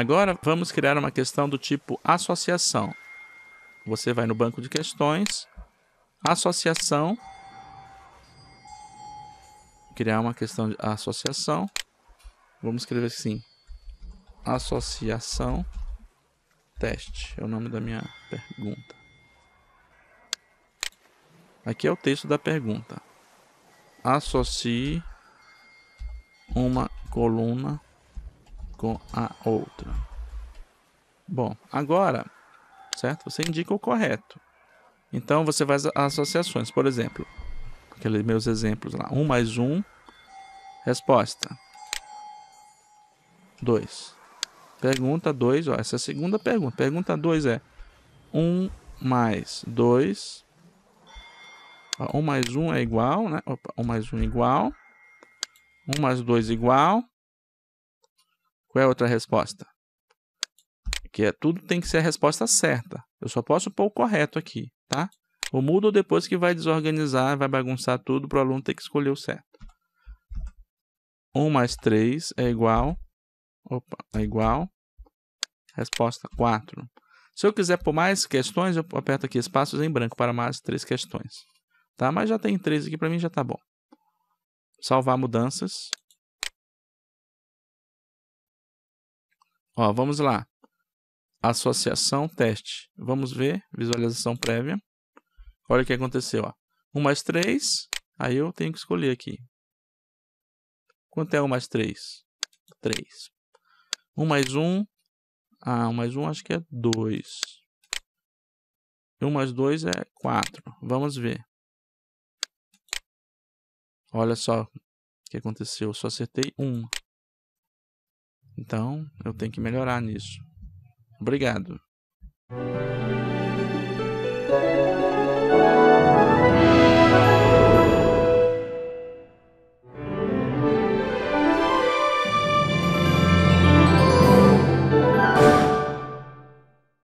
Agora vamos criar uma questão do tipo associação. Você vai no banco de questões, associação, criar uma questão de associação. Vamos escrever assim, associação teste, é o nome da minha pergunta. Aqui é o texto da pergunta. Associe uma coluna com a outra. Bom, agora, certo? Você indica o correto. Então você faz associações, por exemplo, aqueles meus exemplos lá, 1 mais 1, resposta 2. Pergunta 2, essa é a segunda pergunta. Pergunta 2 é 1 mais 2. Ó, 1 mais 1 é igual, né? Opa, 1 mais 1 igual. 1 mais 2 igual. Qual é a outra resposta? Que é, tudo tem que ser a resposta certa. Eu só posso pôr o correto aqui, tá? O Moodle depois que vai desorganizar, vai bagunçar tudo para o aluno ter que escolher o certo. 1 mais 3 é igual... Opa, é igual... Resposta 4. Se eu quiser por mais questões, eu aperto aqui espaços em branco para mais três questões. Tá? Mas já tem três aqui, para mim já tá bom. Salvar mudanças. Ó, vamos lá. Associação, teste. Vamos ver, visualização prévia. Olha o que aconteceu. Ó. 1 mais 3, aí eu tenho que escolher aqui. Quanto é 1 mais 3? 3. 1 mais 1. Ah, 1 mais 1 acho que é 2. 1 mais 2 é 4. Vamos ver. Olha só o que aconteceu. Eu só acertei 1. Então, eu tenho que melhorar nisso. Obrigado.